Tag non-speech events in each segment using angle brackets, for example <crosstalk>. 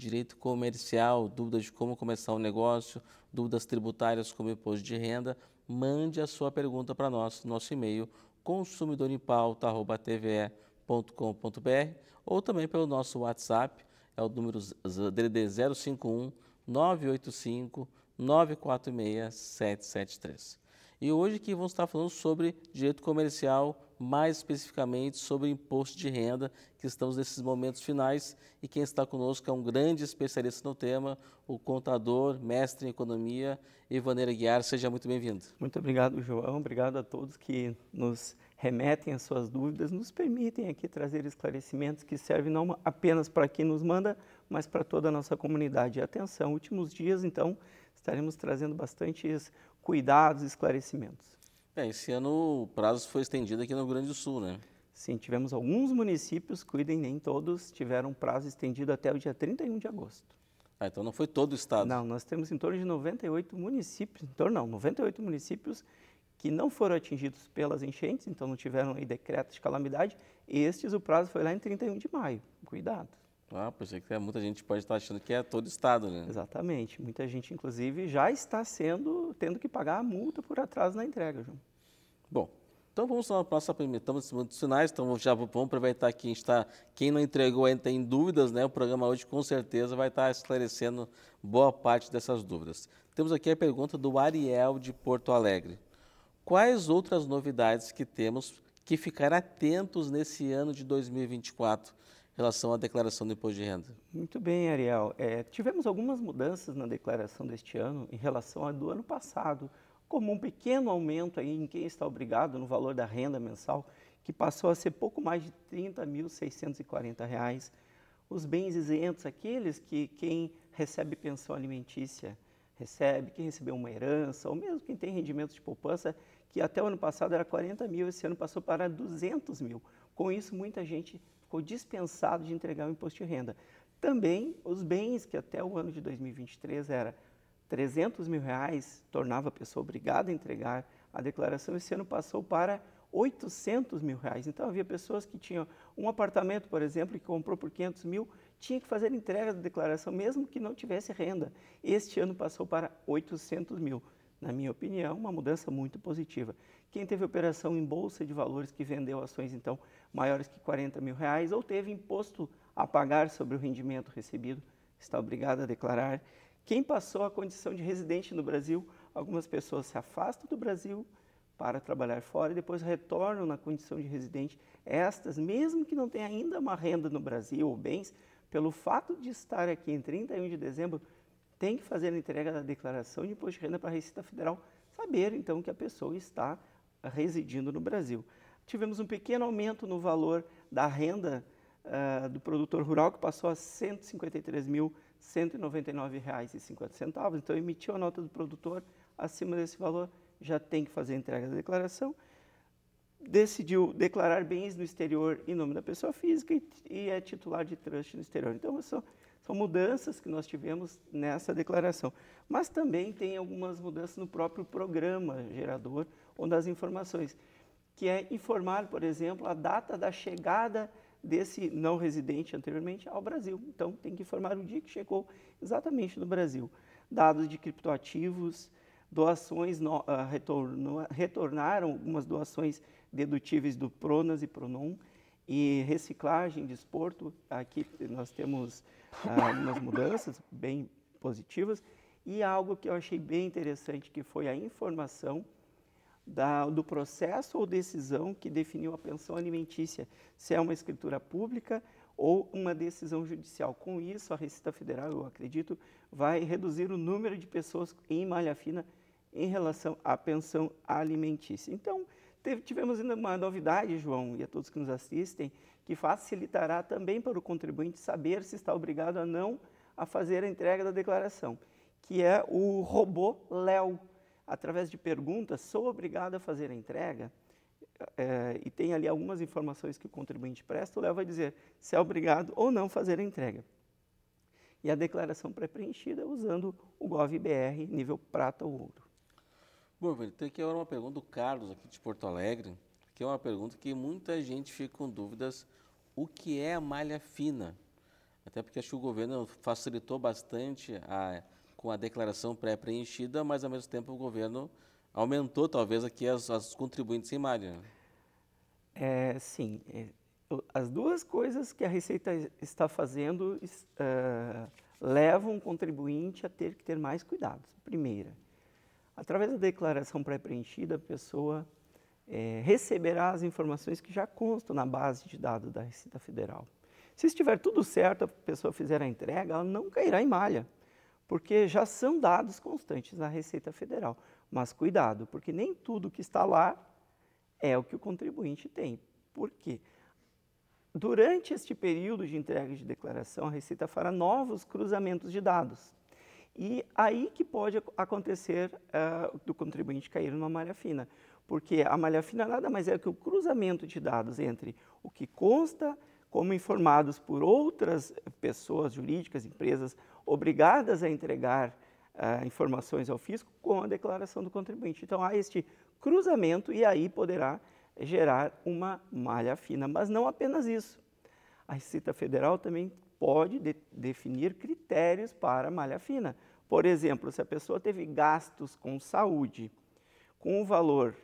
direito comercial, dúvidas de como começar um negócio, dúvidas tributárias como imposto de renda, mande a sua pergunta para nós, nosso e-mail consumidorimpauta.tve.com.br ou também pelo nosso WhatsApp, é o número DDD 051 985 946 773. E hoje que vamos estar falando sobre direito comercial, mais especificamente sobre imposto de renda, que estamos nesses momentos finais. E quem está conosco é um grande especialista no tema, o contador, mestre em economia, Ivaneira Guiar. Seja muito bem-vindo. Muito obrigado, João. Obrigado a todos que nos remetem as suas dúvidas, nos permitem aqui trazer esclarecimentos que servem não apenas para quem nos manda, mas para toda a nossa comunidade. atenção, últimos dias, então, estaremos trazendo bastantes cuidados e esclarecimentos. É, esse ano o prazo foi estendido aqui no Rio Grande do Sul, né? Sim, tivemos alguns municípios, cuidem, nem todos, tiveram prazo estendido até o dia 31 de agosto. Ah, então não foi todo o estado? Não, nós temos em torno de 98 municípios, em torno não, 98 municípios que não foram atingidos pelas enchentes, então não tiveram aí decreto de calamidade. Estes, o prazo foi lá em 31 de maio. Cuidado. Ah, pois é, é, muita gente pode estar achando que é todo estado, né? Exatamente. Muita gente, inclusive, já está sendo, tendo que pagar a multa por atraso na entrega, João. Bom, então vamos para a nossa primeira. Estamos em cima dos sinais, então já vamos aproveitar que a gente está. Quem não entregou ainda tem dúvidas, né? O programa hoje com certeza vai estar esclarecendo boa parte dessas dúvidas. Temos aqui a pergunta do Ariel de Porto Alegre. Quais outras novidades que temos que ficar atentos nesse ano de 2024? relação à declaração do imposto de renda? Muito bem, Ariel. É, tivemos algumas mudanças na declaração deste ano em relação à do ano passado, como um pequeno aumento aí em quem está obrigado no valor da renda mensal, que passou a ser pouco mais de R$ 30.640. Os bens isentos, aqueles que quem recebe pensão alimentícia recebe, quem recebeu uma herança, ou mesmo quem tem rendimentos de poupança, que até o ano passado era 40 mil, esse ano passou para 200 mil. Com isso, muita gente ficou dispensado de entregar o imposto de renda. Também os bens, que até o ano de 2023 era 300 mil reais, tornava a pessoa obrigada a entregar a declaração, esse ano passou para 800 mil reais. Então havia pessoas que tinham um apartamento, por exemplo, que comprou por 500 mil, tinha que fazer entrega da declaração, mesmo que não tivesse renda. Este ano passou para 800 mil na minha opinião, uma mudança muito positiva. Quem teve operação em bolsa de valores que vendeu ações então maiores que 40 mil reais ou teve imposto a pagar sobre o rendimento recebido está obrigado a declarar. Quem passou a condição de residente no Brasil, algumas pessoas se afastam do Brasil para trabalhar fora e depois retornam na condição de residente. Estas, mesmo que não tenham ainda uma renda no Brasil ou bens, pelo fato de estar aqui em 31 de dezembro, tem que fazer a entrega da declaração de imposto de renda para a Receita Federal saber, então, que a pessoa está residindo no Brasil. Tivemos um pequeno aumento no valor da renda uh, do produtor rural, que passou a R$ 153.199,50. Então, emitiu a nota do produtor acima desse valor, já tem que fazer a entrega da declaração. Decidiu declarar bens no exterior em nome da pessoa física e, e é titular de trust no exterior. Então, eu sou são mudanças que nós tivemos nessa declaração. Mas também tem algumas mudanças no próprio programa gerador ou nas informações, que é informar, por exemplo, a data da chegada desse não residente anteriormente ao Brasil. Então, tem que informar o dia que chegou exatamente no Brasil. Dados de criptoativos, doações no, uh, retorno, retornaram algumas doações dedutíveis do Pronas e Pronum. E reciclagem, desporto, aqui nós temos ah, algumas ah, mudanças bem positivas. E algo que eu achei bem interessante, que foi a informação da, do processo ou decisão que definiu a pensão alimentícia, se é uma escritura pública ou uma decisão judicial. Com isso, a Receita Federal, eu acredito, vai reduzir o número de pessoas em malha fina em relação à pensão alimentícia. Então, Teve, tivemos ainda uma novidade, João, e a todos que nos assistem, que facilitará também para o contribuinte saber se está obrigado a não a fazer a entrega da declaração, que é o robô Léo. Através de perguntas, sou obrigado a fazer a entrega? É, e tem ali algumas informações que o contribuinte presta, o Léo vai dizer se é obrigado ou não fazer a entrega. E a declaração pré-preenchida usando o GovBR nível prata ou ouro. Bom, Evelyn, tem então aqui agora é uma pergunta do Carlos, aqui de Porto Alegre, que é uma pergunta que muita gente fica com dúvidas, o que é a malha fina? Até porque acho que o governo facilitou bastante a, com a declaração pré-preenchida, mas ao mesmo tempo o governo aumentou talvez aqui as, as contribuintes em malha. É, sim, é, as duas coisas que a Receita está fazendo uh, levam o contribuinte a ter que ter mais cuidados. Primeira, Através da declaração pré-preenchida, a pessoa é, receberá as informações que já constam na base de dados da Receita Federal. Se estiver tudo certo, a pessoa fizer a entrega, ela não cairá em malha, porque já são dados constantes na Receita Federal. Mas cuidado, porque nem tudo que está lá é o que o contribuinte tem. Por quê? Durante este período de entrega de declaração, a Receita fará novos cruzamentos de dados. E aí que pode acontecer uh, do contribuinte cair numa malha fina, porque a malha fina nada mais é que o cruzamento de dados entre o que consta como informados por outras eh, pessoas jurídicas, empresas, obrigadas a entregar uh, informações ao fisco com a declaração do contribuinte. Então há este cruzamento e aí poderá gerar uma malha fina. Mas não apenas isso. A Receita Federal também pode de, definir critérios para malha fina. Por exemplo, se a pessoa teve gastos com saúde com um valor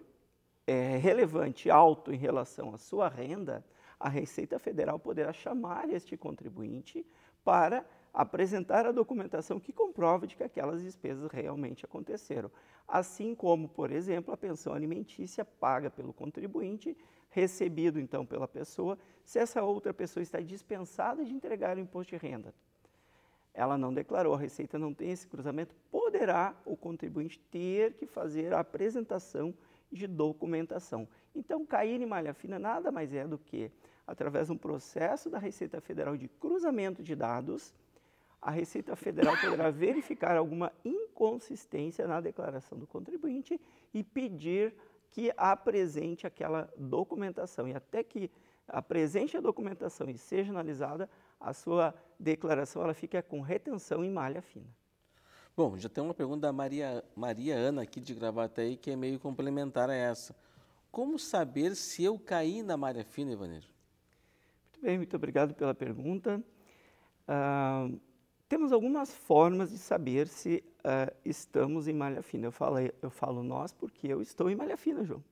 é, relevante alto em relação à sua renda, a Receita Federal poderá chamar este contribuinte para apresentar a documentação que comprove de que aquelas despesas realmente aconteceram. Assim como, por exemplo, a pensão alimentícia paga pelo contribuinte, recebido então pela pessoa, se essa outra pessoa está dispensada de entregar o imposto de renda. Ela não declarou, a Receita não tem esse cruzamento, poderá o contribuinte ter que fazer a apresentação de documentação. Então, cair em malha fina nada mais é do que, através de um processo da Receita Federal de cruzamento de dados, a Receita Federal poderá verificar alguma inconsistência na declaração do contribuinte e pedir que apresente aquela documentação. E até que apresente a documentação e seja analisada, a sua declaração ela fica com retenção em malha fina. Bom, já tem uma pergunta da Maria, Maria Ana aqui de aí que é meio complementar a essa. Como saber se eu caí na malha fina, Ivanir? Muito bem, muito obrigado pela pergunta. Ah, temos algumas formas de saber se uh, estamos em malha fina. Eu falo, eu falo nós porque eu estou em malha fina, João.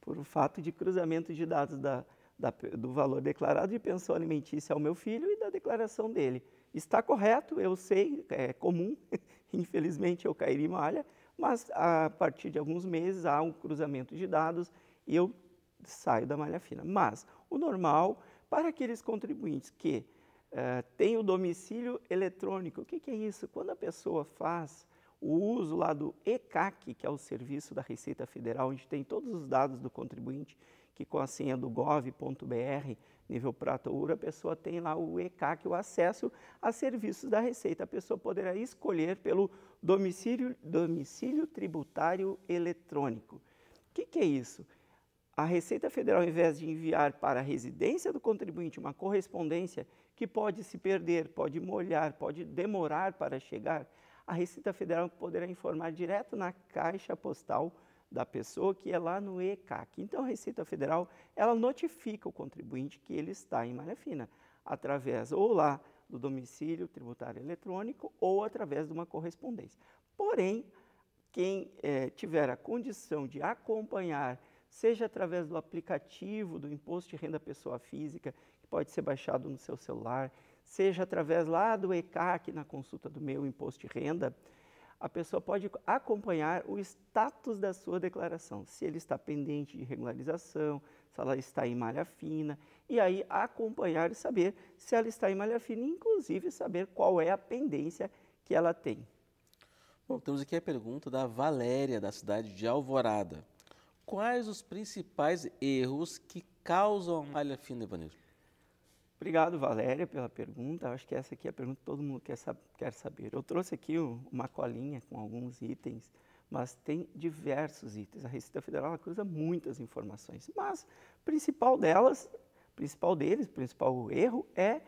Por o fato de cruzamento de dados da, da, do valor declarado de pensão alimentícia ao meu filho e da declaração dele. Está correto, eu sei, é comum, <laughs> infelizmente eu caí em malha, mas a partir de alguns meses há um cruzamento de dados e eu saio da malha fina. Mas o normal para aqueles contribuintes que eh, tem o domicílio eletrônico. O que, que, é isso? Quando a pessoa faz o uso lá do ECAC, que é o serviço da Receita Federal, onde tem todos os dados do contribuinte, que com a senha do gov.br, nível prata ouro, a pessoa tem lá o ECAC, o acesso a serviços da Receita. A pessoa poderá escolher pelo domicílio, domicílio tributário eletrônico. O que, que é isso? a Receita Federal, ao invés de enviar para a residência do contribuinte uma correspondência que pode se perder, pode molhar, pode demorar para chegar, a Receita Federal poderá informar direto na caixa postal da pessoa que é lá no ECAC. Então a Receita Federal, ela notifica o contribuinte que ele está em malha fina, através ou lá do domicílio tributário eletrônico ou através de uma correspondência. Porém, quem eh, tiver a condição de acompanhar seja através do aplicativo do Imposto de Renda Pessoa Física, que pode ser baixado no seu celular, seja através lá do ECAC, na consulta do meu Imposto de Renda, a pessoa pode acompanhar o status da sua declaração, se ele está pendente de regularização, se ela está em malha fina, e aí acompanhar e saber se ela está em malha fina, inclusive saber qual é a pendência que ela tem. Bom, temos aqui a pergunta da Valéria, da cidade de Alvorada quais os principais erros que causam a malha fina, Ivanildo? Obrigado, Valéria, pela pergunta. Acho que essa aqui é a pergunta que todo mundo quer, sab quer saber. Eu trouxe aqui uma colinha com alguns itens, mas tem diversos itens. A Receita Federal cruza muitas informações, mas principal delas, principal deles, principal erro é,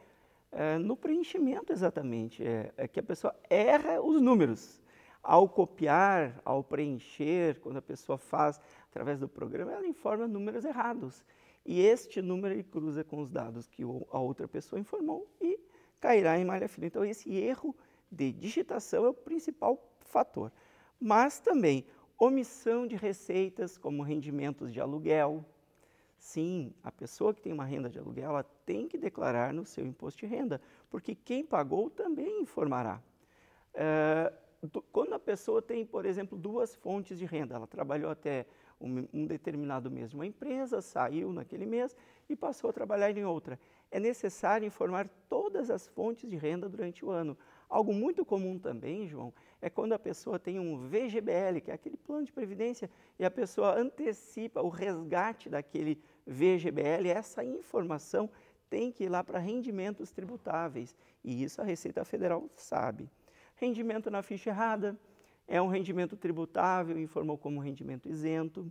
é no preenchimento exatamente, é, é que a pessoa erra os números ao copiar, ao preencher, quando a pessoa faz através do programa, ela informa números errados. E este número ele cruza com os dados que a outra pessoa informou e cairá em malha fina. Então, esse erro de digitação é o principal fator. Mas também omissão de receitas como rendimentos de aluguel. Sim, a pessoa que tem uma renda de aluguel ela tem que declarar no seu imposto de renda, porque quem pagou também informará. Eh, quando a pessoa tem, por exemplo, duas fontes de renda, ela trabalhou até um, um determinado mês de uma empresa, saiu naquele mês e passou a trabalhar em outra. É necessário informar todas as fontes de renda durante o ano. Algo muito comum também, João, é quando a pessoa tem um VGBL, que é aquele plano de previdência, e a pessoa antecipa o resgate daquele VGBL. Essa informação tem que ir lá para rendimentos tributáveis, e isso a Receita Federal sabe. Rendimento na ficha errada, é um rendimento tributável, informou como rendimento isento,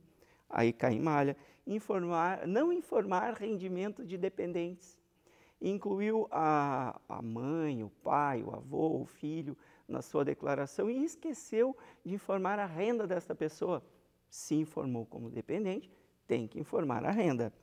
aí cai em malha. Informar, não informar rendimento de dependentes. Incluiu a, a mãe, o pai, o avô, o filho na sua declaração e esqueceu de informar a renda desta pessoa. Se informou como dependente, tem que informar a renda.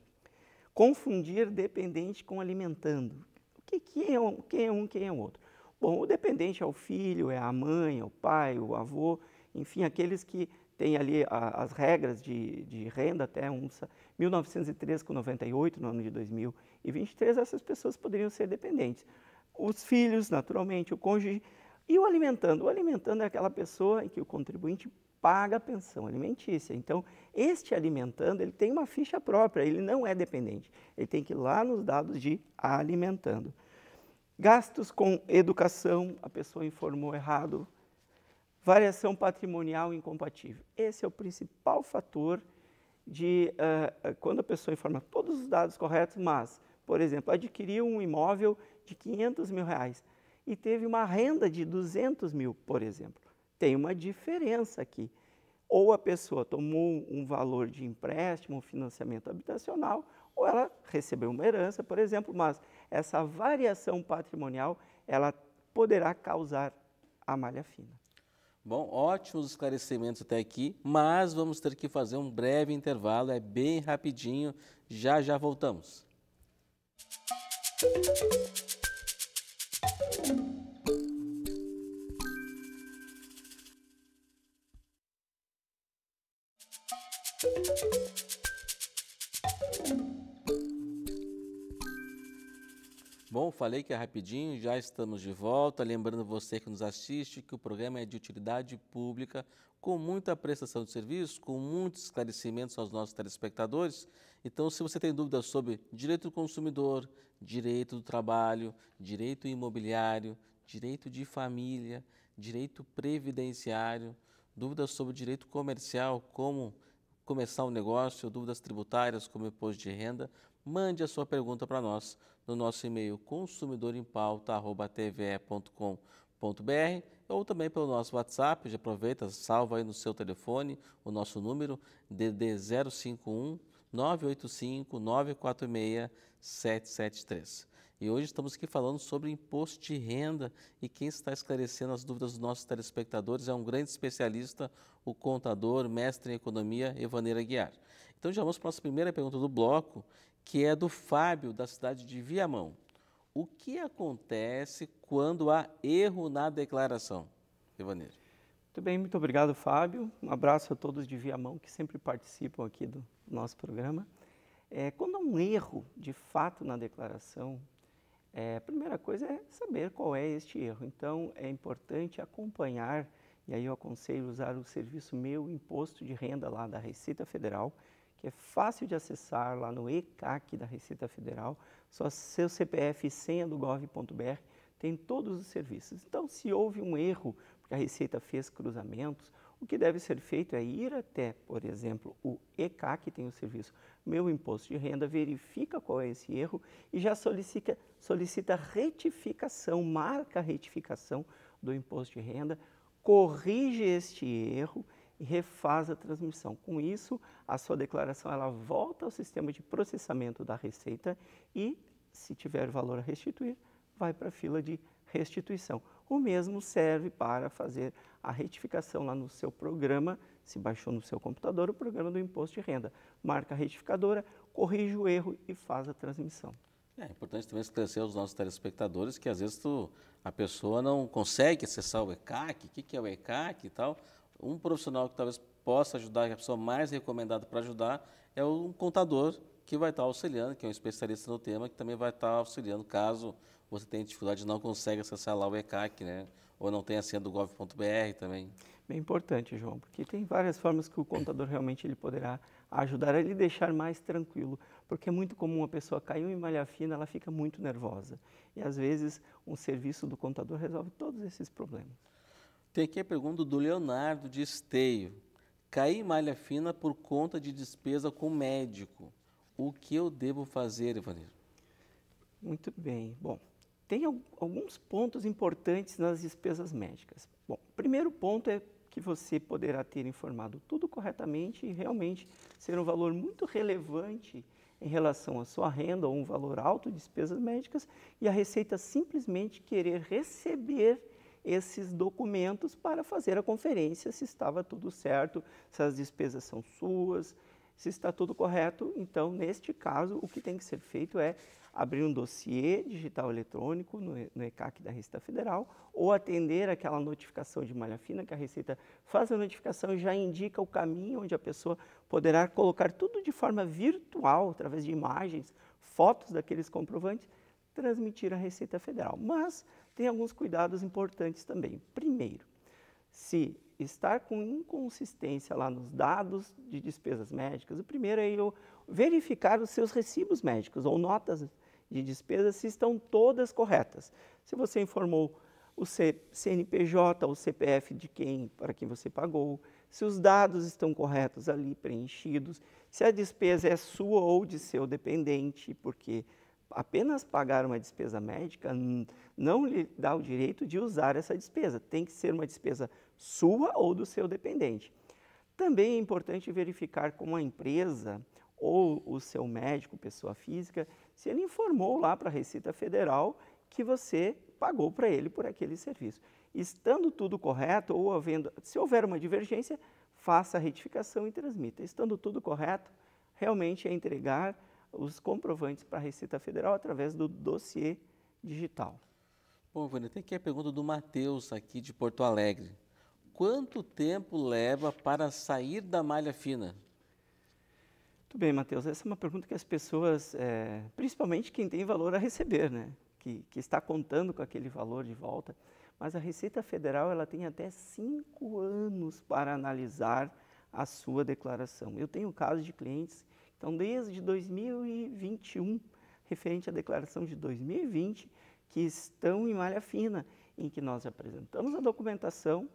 Confundir dependente com alimentando. O que, que é um, quem é um, quem é outro? Bom, o dependente é o filho, é a mãe, é o pai, o avô, enfim, aqueles que têm ali a, as regras de, de, renda até UMSA 1903 com 98, no ano de 2023, essas pessoas poderiam ser dependentes. Os filhos, naturalmente, o cônjuge e o alimentando. O alimentando é aquela pessoa em que o contribuinte paga a pensão alimentícia. Então, este alimentando, ele tem uma ficha própria, ele não é dependente. Ele tem que ir lá nos dados de alimentando. Gastos com educação, a pessoa informou errado. Variação patrimonial incompatível. Esse é o principal fator de uh, quando a pessoa informa todos os dados corretos, mas, por exemplo, adquiriu um imóvel de 500 mil reais e teve uma renda de 200 mil, por exemplo. Tem uma diferença aqui. Ou a pessoa tomou um valor de empréstimo, financiamento habitacional, ou ela recebeu uma herança, por exemplo, mas essa variação patrimonial ela poderá causar a malha fina. Bom, ótimos esclarecimentos até aqui, mas vamos ter que fazer um breve intervalo, é bem rapidinho, já já voltamos. Música falei que é rapidinho, já estamos de volta. Lembrando você que nos assiste que o programa é de utilidade pública, com muita prestação de serviço, com muitos esclarecimentos aos nossos telespectadores. Então, se você tem dúvidas sobre direito do consumidor, direito do trabalho, direito imobiliário, direito de família, direito previdenciário, dúvidas sobre direito comercial, como começar um negócio, dúvidas tributárias, como imposto de renda, mande a sua pergunta para nós no nosso e-mail consumidorempauta.tve.com.br ou também pelo nosso WhatsApp, já aproveita, salva aí no seu telefone o nosso número DD 051 985 946 773. E hoje estamos aqui falando sobre imposto de renda e quem está esclarecendo as dúvidas dos nossos telespectadores é um grande especialista, o contador, mestre em economia, Evaneira Guiar. Então já vamos para a nossa primeira pergunta do bloco que é do Fábio, da cidade de Viamão. O que acontece quando há erro na declaração, Ivanir? Muito bem, muito obrigado, Fábio. Um abraço a todos de Viamão que sempre participam aqui do nosso programa. É, quando há um erro de fato na declaração, é, a primeira coisa é saber qual é este erro. Então, é importante acompanhar e aí eu aconselho usar o serviço Meu Imposto de Renda lá da Receita Federal, que é fácil de acessar lá no ECAC da Receita Federal, só seu CPF e senha do gov.br tem todos os serviços. Então, se houve um erro, porque a Receita fez cruzamentos, o que deve ser feito é ir até, por exemplo, o ECAC, que tem o serviço Meu Imposto de Renda, verifica qual é esse erro e já solicita, solicita retificação, marca a retificação do imposto de renda, corrige este erro e refaz a transmissão. Com isso, a sua declaração ela volta ao sistema de processamento da receita e, se tiver valor a restituir, vai para a fila de restituição. O mesmo serve para fazer a retificação lá no seu programa, se baixou no seu computador, o programa do imposto de renda. Marca a retificadora, corrige o erro e faz a transmissão. É importante também esclarecer aos nossos telespectadores que às vezes tu, a pessoa não consegue acessar o ECAC, o que, é o ECAC e tal. Um profissional que talvez possa ajudar, que é a pessoa mais recomendada para ajudar, é um contador que vai estar auxiliando, que é um especialista no tema, que também vai estar auxiliando caso você tenha dificuldade e não consegue acessar lá o ECAC, né? ou não tenha a senha do gov.br também. Bem importante, João, porque tem várias formas que o contador realmente ele poderá ajudar a lhe deixar mais tranquilo, porque é muito comum a pessoa caiu em malha fina, ela fica muito nervosa. E às vezes um serviço do contador resolve todos esses problemas. Tem aqui a pergunta do Leonardo de Esteio. Caí em malha fina por conta de despesa com médico. O que eu devo fazer, Ivanir? Muito bem. Bom, tem alguns pontos importantes nas despesas médicas. Bom, primeiro ponto é que você poderá ter informado tudo corretamente e realmente ser um valor muito relevante em relação à sua renda ou um valor alto de despesas médicas e a Receita simplesmente querer receber esses documentos para fazer a conferência se estava tudo certo, se as despesas são suas, se está tudo correto, então, neste caso, o que tem que ser feito é abrir um dossiê digital eletrônico no, no ECAC da Receita Federal ou atender aquela notificação de malha fina que a Receita faz a notificação e já indica o caminho onde a pessoa poderá colocar tudo de forma virtual, através de imagens, fotos daqueles comprovantes, transmitir à Receita Federal. Mas tem alguns cuidados importantes também. Primeiro, se estar com inconsistência lá nos dados de despesas médicas. O primeiro é eu verificar os seus recibos médicos ou notas de despesas se estão todas corretas. Se você informou o CNPJ ou CPF de quem, para quem você pagou, se os dados estão corretos ali preenchidos, se a despesa é sua ou de seu dependente, porque apenas pagar uma despesa médica não lhe dá o direito de usar essa despesa. Tem que ser uma despesa sua ou do seu dependente. Também é importante verificar com a empresa ou o seu médico, pessoa física, se ele informou lá para a Receita Federal que você pagou para ele por aquele serviço. Estando tudo correto ou havendo, se houver uma divergência, faça a retificação e transmita. Estando tudo correto, realmente é entregar os comprovantes para a Receita Federal através do dossiê digital. Bom, Vânia, tem aqui a pergunta do Matheus aqui de Porto Alegre quanto tempo leva para sair da malha fina? Muito bem, Matheus. Essa é uma pergunta que as pessoas, é, principalmente quem tem valor a receber, né? que, que está contando com aquele valor de volta, mas a Receita Federal ela tem até cinco anos para analisar a sua declaração. Eu tenho casos de clientes, então desde 2021, referente à declaração de 2020, que estão em malha fina, em que nós apresentamos a documentação,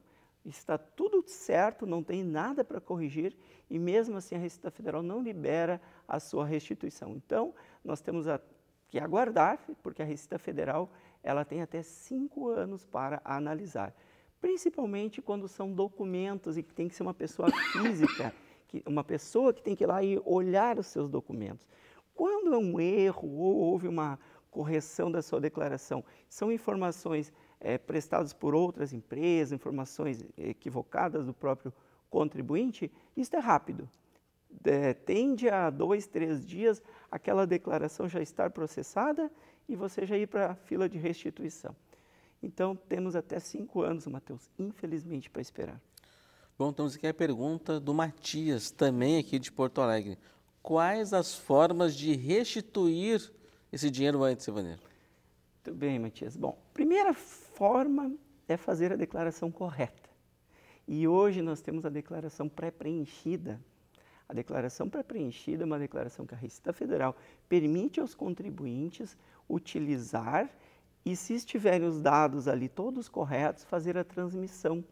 está tudo certo, não tem nada para corrigir e mesmo assim a Receita Federal não libera a sua restituição. Então, nós temos a, que aguardar, porque a Receita Federal ela tem até cinco anos para analisar, principalmente quando são documentos e que tem que ser uma pessoa física, <coughs> que, uma pessoa que tem que ir lá e olhar os seus documentos. Quando é um erro ou houve uma correção da sua declaração, são informações é, prestados por outras empresas, informações equivocadas do próprio contribuinte, isso é rápido. É, tende a dois, três dias aquela declaração já estar processada e você já ir para a fila de restituição. Então, temos até cinco anos, Matheus, infelizmente, para esperar. Bom, temos então, aqui é a pergunta do Matias, também aqui de Porto Alegre. Quais as formas de restituir esse dinheiro antes, Ivanir? Muito bem, Matias. Bom, primeira forma é fazer a declaração correta. E hoje nós temos a declaração pré-preenchida. A declaração pré-preenchida é uma declaração que a Receita Federal permite aos contribuintes utilizar e, se estiverem os dados ali todos corretos, fazer a transmissão.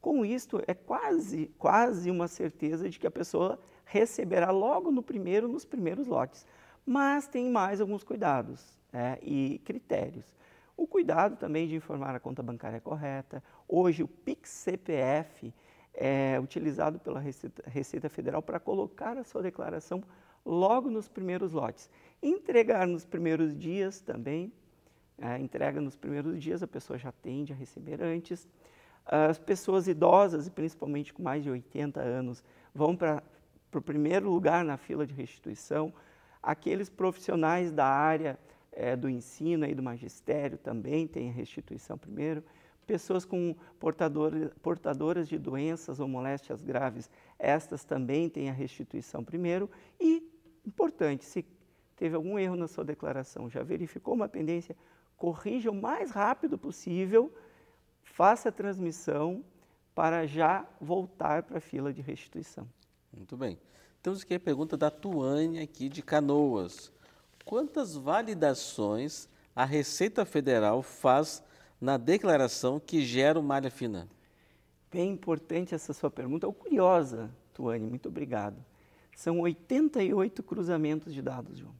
Com isto, é quase, quase uma certeza de que a pessoa receberá logo no primeiro, nos primeiros lotes. Mas tem mais alguns cuidados é, e critérios. O cuidado também de informar a conta bancária correta. Hoje, o Pix CPF é utilizado pela Receita Federal para colocar a sua declaração logo nos primeiros lotes. Entregar nos primeiros dias também, é, entrega nos primeiros dias, a pessoa já tende a receber antes. As pessoas idosas, e principalmente com mais de 80 anos, vão para o primeiro lugar na fila de restituição. Aqueles profissionais da área é, do ensino e do magistério também tem a restituição primeiro. Pessoas com portador, portadoras de doenças ou moléstias graves, estas também têm a restituição primeiro. E, importante, se teve algum erro na sua declaração, já verificou uma pendência, corrija o mais rápido possível, faça a transmissão para já voltar para a fila de restituição. Muito bem. Temos aqui a pergunta da Tuane aqui de Canoas quantas validações a Receita Federal faz na declaração que gera o malha fina? Bem importante essa sua pergunta, ou curiosa, Tuane, muito obrigado. São 88 cruzamentos de dados, João.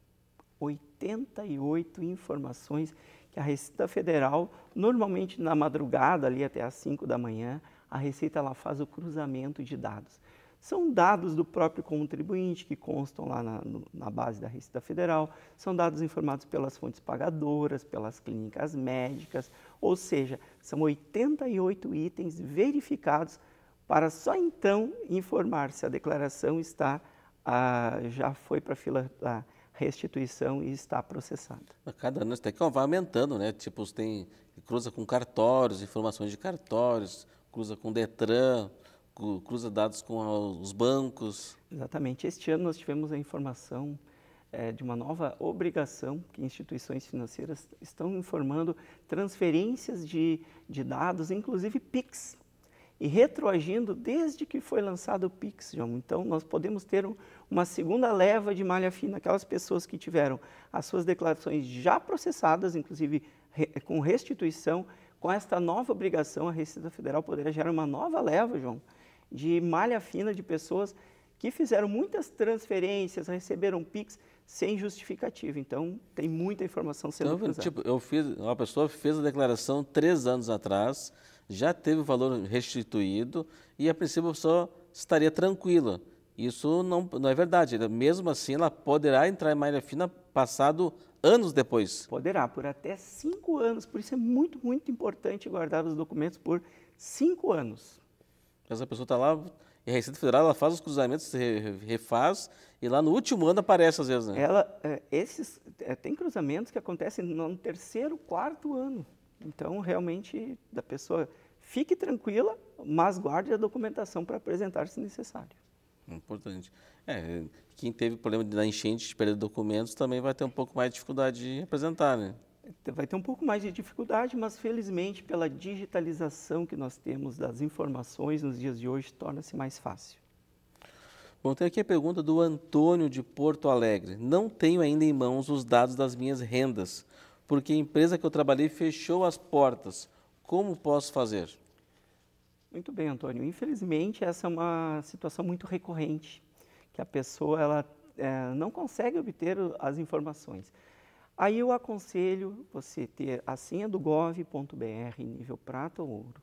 88 informações que a Receita Federal, normalmente na madrugada, ali até às 5 da manhã, a Receita ela faz o cruzamento de dados são dados do próprio contribuinte que constam lá na, na, base da Receita Federal, são dados informados pelas fontes pagadoras, pelas clínicas médicas, ou seja, são 88 itens verificados para só então informar se a declaração está ah, já foi para a fila da restituição e está processada. Cada ano isso que vai aumentando, né? Tipo, tem cruza com cartórios, informações de cartórios, cruza com Detran, cruza dados com os bancos. Exatamente. Este ano nós tivemos a informação é, de uma nova obrigação que instituições financeiras estão informando transferências de, de dados, inclusive PIX, e retroagindo desde que foi lançado o Pix, João. Então, nós podemos ter um, uma segunda leva de malha fina, aquelas pessoas que tiveram as suas declarações já processadas, inclusive re, com restituição, com esta nova obrigação, a Receita Federal poderá gerar uma nova leva, João, de malha fina de pessoas que fizeram muitas transferências, receberam Pix sem justificativa. Então, tem muita informação sendo então, Tipo, eu fiz, uma pessoa fez a declaração três anos atrás, já teve o valor restituído e, a princípio, a pessoa estaria tranquila. Isso não, não é verdade. Mesmo assim, ela poderá entrar em malha fina passado anos depois. Poderá, por até cinco anos. Por isso é muito, muito importante guardar os documentos por cinco anos. Essa pessoa está lá, e a Receita Federal ela faz os cruzamentos, refaz, e lá no último ano aparece às vezes, né? Ela, é, esses, é, tem cruzamentos que acontecem no terceiro, quarto ano. Então, realmente, da pessoa fique tranquila, mas guarde a documentação para apresentar se necessário. Importante. É, quem teve problema da enchente de perder documentos também vai ter um pouco mais de dificuldade de apresentar, né? vai ter um pouco mais de dificuldade, mas felizmente pela digitalização que nós temos das informações nos dias de hoje, torna-se mais fácil. Bom, tem aqui a pergunta do Antônio de Porto Alegre. Não tenho ainda em mãos os dados das minhas rendas, porque a empresa que eu trabalhei fechou as portas. Como posso fazer? Muito bem, Antônio. Infelizmente, essa é uma situação muito recorrente, que a pessoa ela, é, não consegue obter as informações. Aí eu aconselho você ter a senha do gov.br nível prata ou ouro,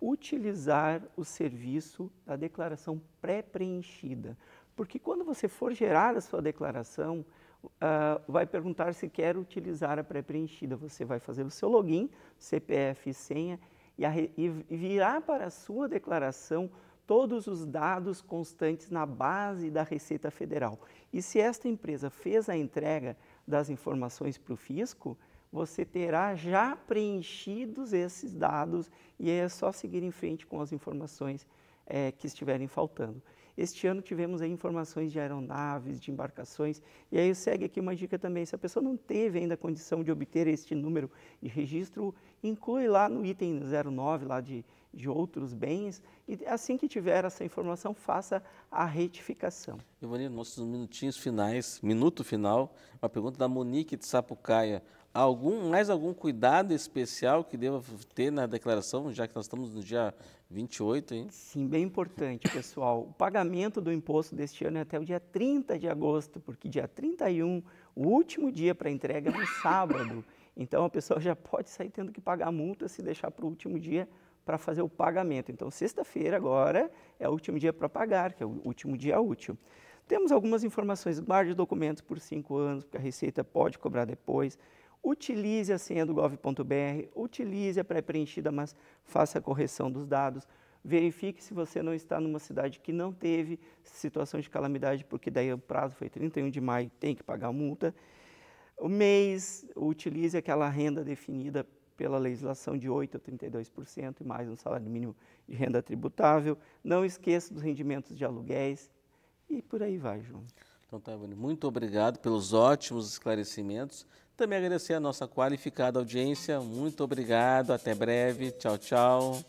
utilizar o serviço da declaração pré-preenchida, porque quando você for gerar a sua declaração, uh, vai perguntar se quer utilizar a pré-preenchida. Você vai fazer o seu login, CPF e senha, e, a, e virá para a sua declaração todos os dados constantes na base da Receita Federal. E se esta empresa fez a entrega, das informações para o fisco, você terá já preenchidos esses dados e é só seguir em frente com as informações é, que estiverem faltando. Este ano tivemos aí informações de aeronaves, de embarcações, e aí segue aqui uma dica também, se a pessoa não teve ainda a condição de obter este número de registro, inclui lá no item 09 lá de, de outros bens, e assim que tiver essa informação, faça a retificação. Ivanildo, nossos minutinhos finais, minuto final, uma pergunta da Monique de Sapucaia algum, mais algum cuidado especial que deva ter na declaração, já que nós estamos no dia 28, hein? Sim, bem importante, pessoal. O pagamento do imposto deste ano é até o dia 30 de agosto, porque dia 31, o último dia para entrega é no sábado. Então a pessoa já pode sair tendo que pagar a multa se deixar para o último dia para fazer o pagamento. Então, sexta-feira agora é o último dia para pagar, que é o último dia útil. Temos algumas informações. Guarde documentos por cinco anos, porque a Receita pode cobrar depois utilize a senha do gov.br, utilize a pré-preenchida, mas faça a correção dos dados. Verifique se você não está numa cidade que não teve situação de calamidade, porque daí o prazo foi 31 de maio, tem que pagar a multa. O mês, utilize aquela renda definida pela legislação de 8% a 32% e mais um salário mínimo de renda tributável. Não esqueça dos rendimentos de aluguéis e por aí vai, João. Então tá, Muito obrigado pelos ótimos esclarecimentos. Também agradecer a nossa qualificada audiência. Muito obrigado. Até breve. Tchau, tchau.